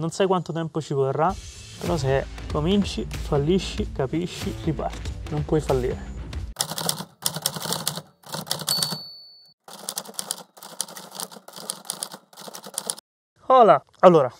Non sai quanto tempo ci vorrà, però se cominci, fallisci, capisci, riparti. Non puoi fallire. Hola! Allora,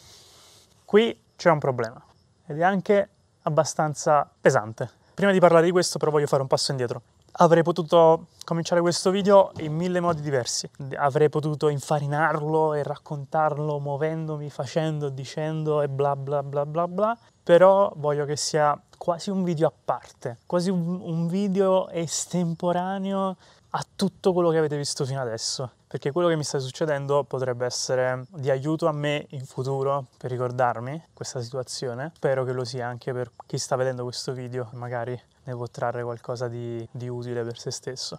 qui c'è un problema ed è anche abbastanza pesante. Prima di parlare di questo però voglio fare un passo indietro. Avrei potuto cominciare questo video in mille modi diversi, avrei potuto infarinarlo e raccontarlo muovendomi, facendo, dicendo e bla bla bla bla bla, però voglio che sia quasi un video a parte, quasi un, un video estemporaneo a tutto quello che avete visto fino adesso, perché quello che mi sta succedendo potrebbe essere di aiuto a me in futuro per ricordarmi questa situazione. Spero che lo sia anche per chi sta vedendo questo video, magari ne trarre qualcosa di, di utile per se stesso.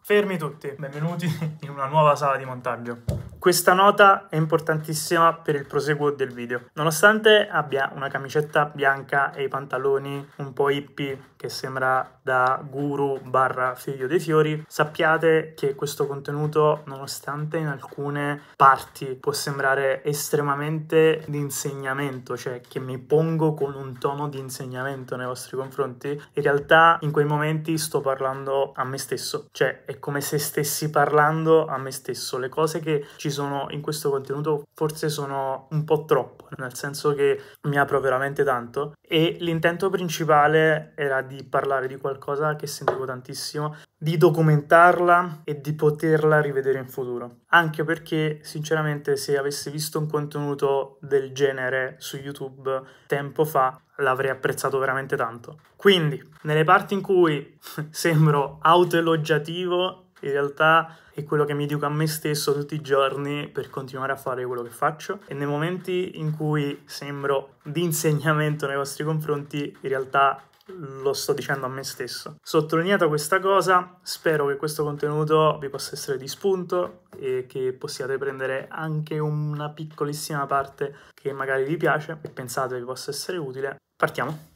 Fermi tutti, benvenuti in una nuova sala di montaggio. Questa nota è importantissima per il proseguo del video. Nonostante abbia una camicetta bianca e i pantaloni un po' hippie che sembra da guru barra figlio dei fiori, sappiate che questo contenuto, nonostante in alcune parti può sembrare estremamente di insegnamento, cioè che mi pongo con un tono di insegnamento nei vostri confronti, in realtà in quei momenti sto parlando a me stesso, cioè è come se stessi parlando a me stesso. Le cose che ci sono in questo contenuto forse sono un po' troppo, nel senso che mi apro veramente tanto e l'intento principale era di parlare di qualcosa che sentivo tantissimo, di documentarla e di poterla rivedere in futuro. Anche perché, sinceramente, se avessi visto un contenuto del genere su YouTube tempo fa, l'avrei apprezzato veramente tanto. Quindi, nelle parti in cui sembro autoelogiativo in realtà è quello che mi dico a me stesso tutti i giorni per continuare a fare quello che faccio e nei momenti in cui sembro di insegnamento nei vostri confronti, in realtà lo sto dicendo a me stesso. Sottolineato questa cosa, spero che questo contenuto vi possa essere di spunto e che possiate prendere anche una piccolissima parte che magari vi piace e pensate vi possa essere utile. Partiamo.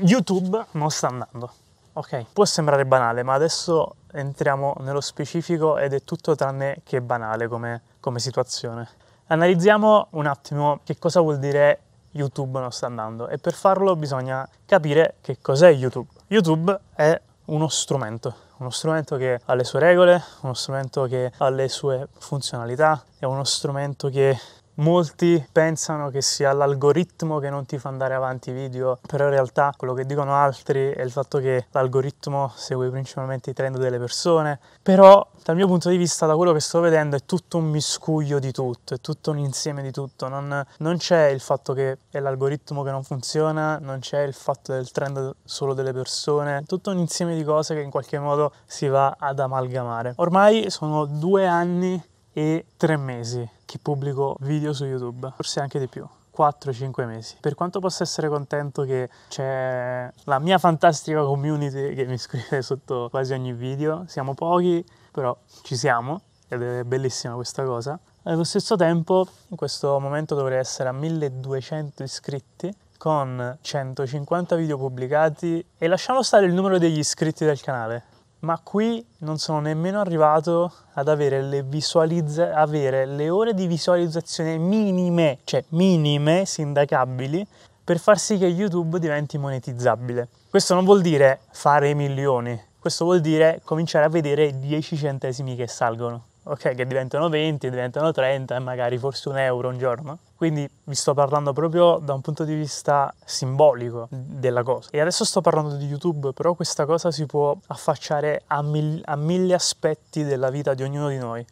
YouTube non sta andando. Ok, può sembrare banale, ma adesso entriamo nello specifico ed è tutto tranne che banale come, come situazione. Analizziamo un attimo che cosa vuol dire YouTube non sta andando e per farlo bisogna capire che cos'è YouTube. YouTube è uno strumento, uno strumento che ha le sue regole, uno strumento che ha le sue funzionalità, è uno strumento che Molti pensano che sia l'algoritmo che non ti fa andare avanti i video, però in realtà quello che dicono altri è il fatto che l'algoritmo segue principalmente i trend delle persone, però dal mio punto di vista, da quello che sto vedendo, è tutto un miscuglio di tutto, è tutto un insieme di tutto, non, non c'è il fatto che è l'algoritmo che non funziona, non c'è il fatto del trend solo delle persone, è tutto un insieme di cose che in qualche modo si va ad amalgamare. Ormai sono due anni e tre mesi che pubblico video su YouTube, forse anche di più. 4-5 mesi. Per quanto possa essere contento che c'è la mia fantastica community che mi scrive sotto quasi ogni video, siamo pochi, però ci siamo ed è bellissima questa cosa. Allo stesso tempo, in questo momento dovrei essere a 1200 iscritti con 150 video pubblicati e lasciamo stare il numero degli iscritti del canale ma qui non sono nemmeno arrivato ad avere le, visualizza- avere le ore di visualizzazione minime, cioè minime sindacabili, per far sì che YouTube diventi monetizzabile. Questo non vuol dire fare milioni, questo vuol dire cominciare a vedere 10 centesimi che salgono ok, che diventano 20, diventano 30 e magari forse un euro un giorno. Quindi vi sto parlando proprio da un punto di vista simbolico della cosa. E adesso sto parlando di YouTube, però questa cosa si può affacciare a, mil- a mille aspetti della vita di ognuno di noi.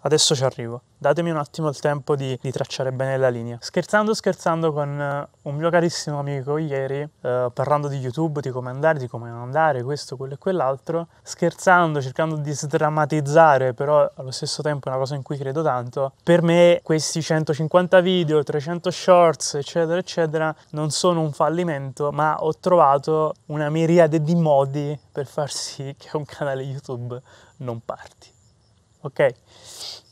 Adesso ci arrivo. Datemi un attimo il tempo di, di tracciare bene la linea. Scherzando, scherzando con eh, un mio carissimo amico ieri, eh, parlando di YouTube, di come andare, di come non andare, questo, quello e quell'altro, scherzando, cercando di sdrammatizzare, però allo stesso tempo è una cosa in cui credo tanto, per me questi 150 video, 300 shorts, eccetera, eccetera, non sono un fallimento, ma ho trovato una miriade di modi per far sì che un canale YouTube non parti ok?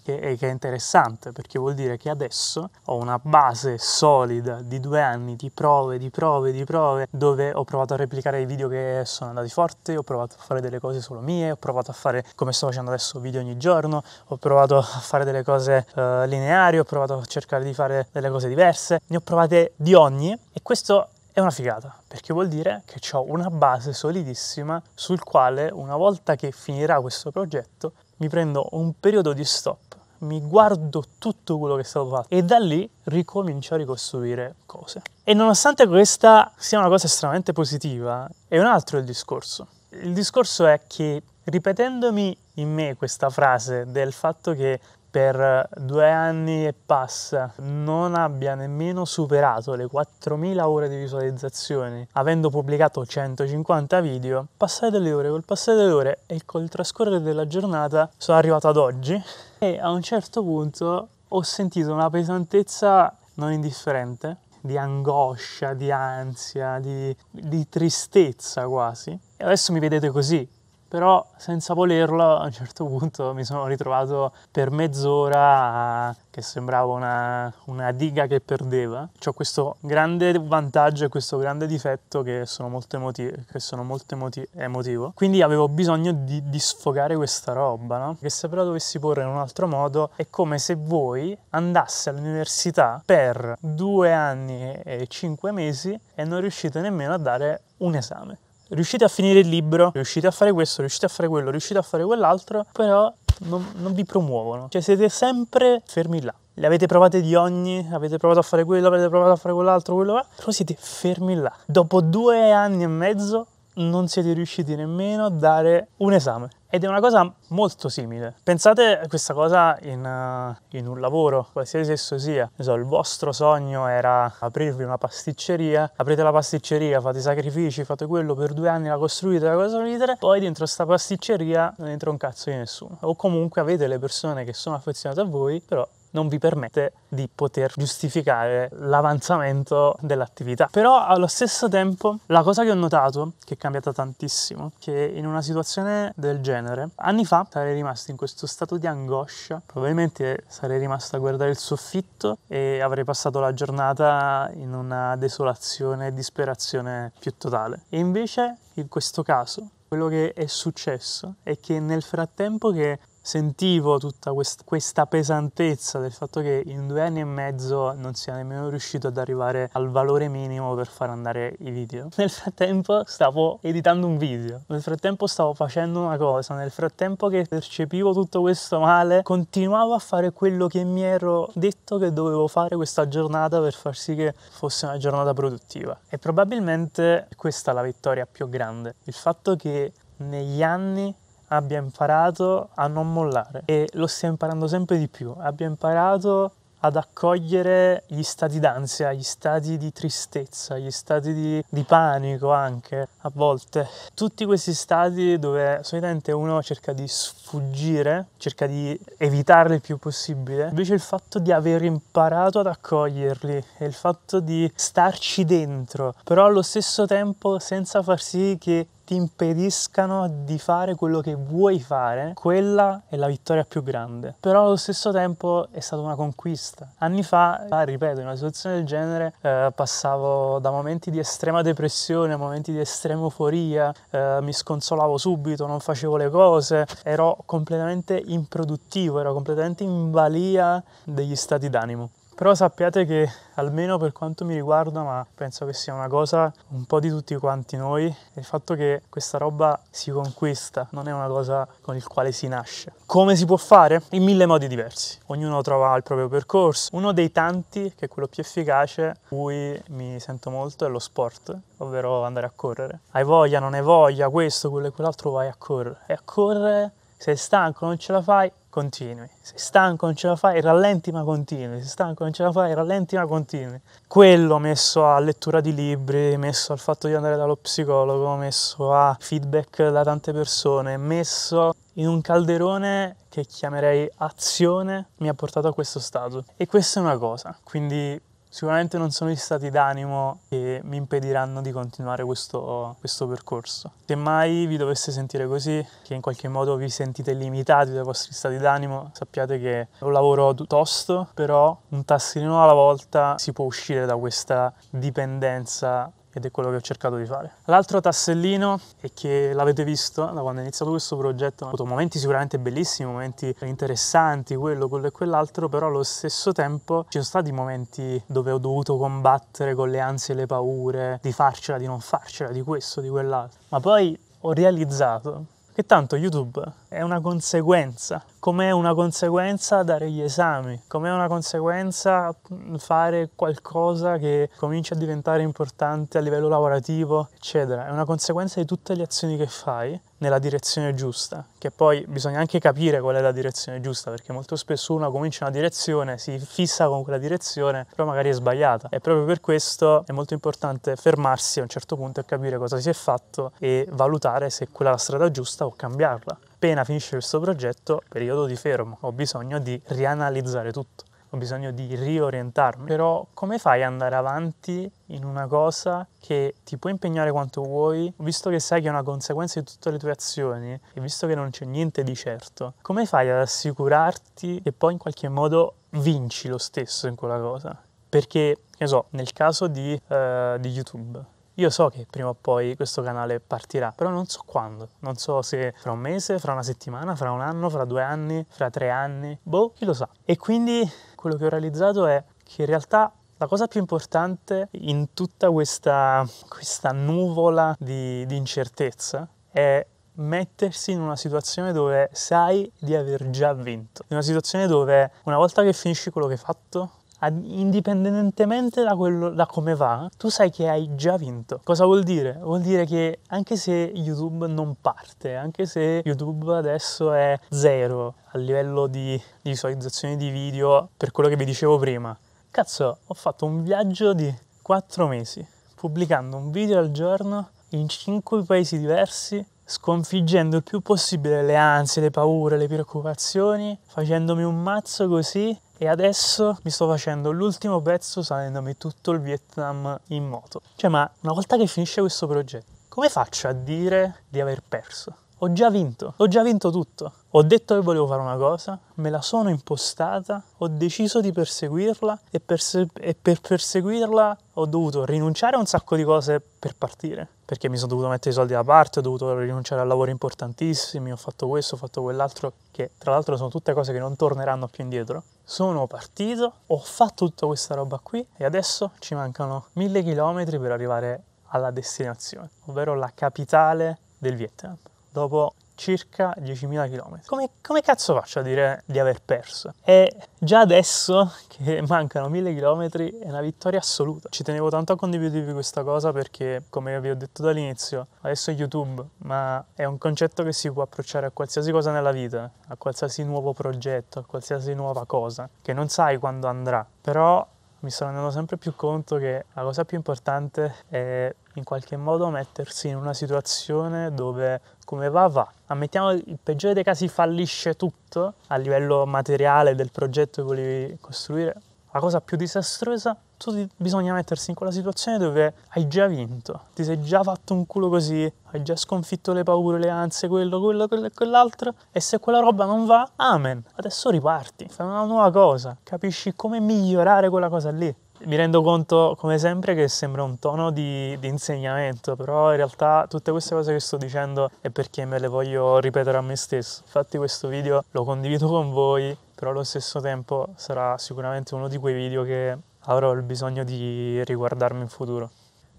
Che, che è interessante perché vuol dire che adesso ho una base solida di due anni di prove, di prove, di prove, dove ho provato a replicare i video che sono andati forti, ho provato a fare delle cose solo mie, ho provato a fare come sto facendo adesso video ogni giorno, ho provato a fare delle cose uh, lineari, ho provato a cercare di fare delle cose diverse, ne ho provate di ogni e questo è una figata, perché vuol dire che ho una base solidissima sul quale una volta che finirà questo progetto mi prendo un periodo di stop, mi guardo tutto quello che è stato fatto e da lì ricomincio a ricostruire cose. E nonostante questa sia una cosa estremamente positiva, è un altro il discorso. Il discorso è che ripetendomi in me questa frase del fatto che per due anni e passa non abbia nemmeno superato le 4.000 ore di visualizzazioni, avendo pubblicato 150 video, passate delle ore col passare delle ore e col trascorrere della giornata sono arrivato ad oggi e a un certo punto ho sentito una pesantezza non indifferente di angoscia, di ansia, di, di tristezza quasi. E adesso mi vedete così, però senza volerlo a un certo punto mi sono ritrovato per mezz'ora che sembrava una, una diga che perdeva. Ho questo grande vantaggio e questo grande difetto che sono molto, emotivo, che sono molto emoti- emotivo. Quindi avevo bisogno di, di sfogare questa roba, no? che se però dovessi porre in un altro modo è come se voi andasse all'università per due anni e cinque mesi e non riuscite nemmeno a dare un esame riuscite a finire il libro, riuscite a fare questo, riuscite a fare quello, riuscite a fare quell'altro, però non, non vi promuovono. Cioè siete sempre fermi là le avete provate di ogni, avete provato a fare quello, avete provato a fare quell'altro, quello là, però siete fermi là. Dopo due anni e mezzo non siete riusciti nemmeno a dare un esame. Ed è una cosa molto simile. Pensate a questa cosa in, uh, in, un lavoro, qualsiasi esso sia. So, il vostro sogno era aprirvi una pasticceria, aprite la pasticceria, fate sacrifici, fate quello per due anni, la costruite, la costruite, poi dentro sta pasticceria non entra un cazzo di nessuno. O comunque avete le persone che sono affezionate a voi, però non vi permette di poter giustificare l'avanzamento dell'attività. Però allo stesso tempo la cosa che ho notato, che è cambiata tantissimo, che in una situazione del genere, anni fa sarei rimasto in questo stato di angoscia, probabilmente sarei rimasto a guardare il soffitto e avrei passato la giornata in una desolazione e disperazione più totale. E invece in questo caso quello che è successo è che nel frattempo che sentivo tutta quest- questa pesantezza del fatto che in due anni e mezzo non sia nemmeno riuscito ad arrivare al valore minimo per far andare i video. Nel frattempo stavo editando un video, nel frattempo stavo facendo una cosa, nel frattempo che percepivo tutto questo male, continuavo a fare quello che mi ero detto che dovevo fare questa giornata per far sì che fosse una giornata produttiva. E probabilmente questa è la vittoria più grande, il fatto che negli anni abbia imparato a non mollare e lo stia imparando sempre di più, abbia imparato ad accogliere gli stati d'ansia, gli stati di tristezza, gli stati di, di, panico anche a volte. Tutti questi stati dove solitamente uno cerca di sfuggire, cerca di evitarli il più possibile, invece il fatto di aver imparato ad accoglierli e il fatto di starci dentro, però allo stesso tempo senza far sì che ti impediscano di fare quello che vuoi fare, quella è la vittoria più grande. Però allo stesso tempo è stata una conquista. Anni fa, ah, ripeto, in una situazione del genere eh, passavo da momenti di estrema depressione a momenti di estrema euforia, eh, mi sconsolavo subito, non facevo le cose, ero completamente improduttivo, ero completamente in balia degli stati d'animo. Però sappiate che, almeno per quanto mi riguarda, ma penso che sia una cosa un po' di tutti quanti noi, il fatto che questa roba si conquista, non è una cosa con il quale si nasce. Come si può fare? In mille modi diversi. Ognuno trova il proprio percorso. Uno dei tanti, che è quello più efficace, cui mi sento molto, è lo sport, ovvero andare a correre. Hai voglia, non hai voglia, questo, quello e quell'altro, vai a correre. E a correre, sei stanco, non ce la fai, continui. Sei stanco, non ce la fai, rallenti ma continui. Sei stanco, non ce la fai, rallenti ma continui. Quello messo a lettura di libri, messo al fatto di andare dallo psicologo, messo a feedback da tante persone, messo in un calderone che chiamerei azione, mi ha portato a questo stato. E questa è una cosa, quindi sicuramente non sono gli stati d'animo che mi impediranno di continuare questo, questo percorso. Se mai vi doveste sentire così, che in qualche modo vi sentite limitati dai vostri stati d'animo, sappiate che è un lavoro tosto, però un tassino alla volta si può uscire da questa dipendenza ed è quello che ho cercato di fare. L'altro tassellino è che l'avete visto da quando è iniziato questo progetto, ho avuto momenti sicuramente bellissimi, momenti interessanti, quello, quello e quell'altro, però allo stesso tempo ci sono stati momenti dove ho dovuto combattere con le ansie e le paure di farcela, di non farcela, di questo, di quell'altro. Ma poi ho realizzato che tanto YouTube è una conseguenza com'è una conseguenza dare gli esami, com'è una conseguenza mm, fare qualcosa che comincia a diventare importante a livello lavorativo, eccetera. È una conseguenza di tutte le azioni che fai nella direzione giusta, che poi bisogna anche capire qual è la direzione giusta, perché molto spesso uno comincia una direzione, si fissa con quella direzione, però magari è sbagliata. E proprio per questo è molto importante fermarsi a un certo punto e capire cosa si è fatto e valutare se quella è la strada giusta o cambiarla appena finisce questo progetto, periodo di fermo, ho bisogno di rianalizzare tutto, ho bisogno di riorientarmi. Però come fai ad andare avanti in una cosa che ti può impegnare quanto vuoi, visto che sai che è una conseguenza di tutte le tue azioni e visto che non c'è niente di certo? Come fai ad assicurarti che poi in qualche modo vinci lo stesso in quella cosa? Perché, che so, nel caso di, uh, di YouTube, io so che prima o poi questo canale partirà, però non so quando. Non so se fra un mese, fra una settimana, fra un anno, fra due anni, fra tre anni, boh, chi lo sa. E quindi quello che ho realizzato è che in realtà la cosa più importante in tutta questa, questa nuvola di, di incertezza è mettersi in una situazione dove sai di aver già vinto, in una situazione dove una volta che finisci quello che hai fatto, indipendentemente da, quello, da come va, tu sai che hai già vinto. Cosa vuol dire? Vuol dire che anche se YouTube non parte, anche se YouTube adesso è zero a livello di, di visualizzazioni di video per quello che vi dicevo prima, cazzo, ho fatto un viaggio di 4 mesi pubblicando un video al giorno in 5 paesi diversi sconfiggendo il più possibile le ansie, le paure, le preoccupazioni, facendomi un mazzo così e adesso mi sto facendo l'ultimo pezzo salendomi tutto il Vietnam in moto. Cioè, ma una volta che finisce questo progetto, come faccio a dire di aver perso? ho già vinto, ho già vinto tutto. Ho detto che volevo fare una cosa, me la sono impostata, ho deciso di perseguirla e, perse- e, per perseguirla ho dovuto rinunciare a un sacco di cose per partire, perché mi sono dovuto mettere i soldi da parte, ho dovuto rinunciare a lavori importantissimi, ho fatto questo, ho fatto quell'altro, che tra l'altro sono tutte cose che non torneranno più indietro. Sono partito, ho fatto tutta questa roba qui e adesso ci mancano mille chilometri per arrivare alla destinazione, ovvero la capitale del Vietnam dopo circa 10.000 km. Come, come, cazzo faccio a dire di aver perso? È già adesso che mancano 1.000 km è una vittoria assoluta. Ci tenevo tanto a condividervi questa cosa perché, come vi ho detto dall'inizio, adesso YouTube, ma è un concetto che si può approcciare a qualsiasi cosa nella vita, a qualsiasi nuovo progetto, a qualsiasi nuova cosa, che non sai quando andrà. Però mi sto rendendo sempre più conto che la cosa più importante è in qualche modo mettersi in una situazione dove come va va. Ammettiamo il peggiore dei casi fallisce tutto a livello materiale del progetto che volevi costruire. La cosa più disastrosa, tu bisogna mettersi in quella situazione dove hai già vinto, ti sei già fatto un culo così, hai già sconfitto le paure, le ansie, quello, quello, quello e quell'altro, e se quella roba non va, amen, adesso riparti, fai una nuova cosa, capisci come migliorare quella cosa lì mi rendo conto, come sempre, che sembra un tono di, di, insegnamento, però in realtà tutte queste cose che sto dicendo è perché me le voglio ripetere a me stesso. Infatti questo video lo condivido con voi, però allo stesso tempo sarà sicuramente uno di quei video che avrò il bisogno di riguardarmi in futuro.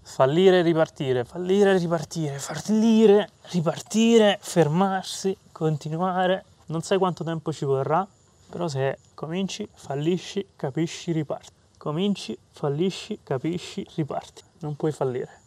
Fallire, ripartire, fallire, ripartire, fallire, ripartire, fermarsi, continuare. Non sai quanto tempo ci vorrà, però se cominci, fallisci, capisci, riparti. Cominci, fallisci, capisci, riparti. Non puoi fallire.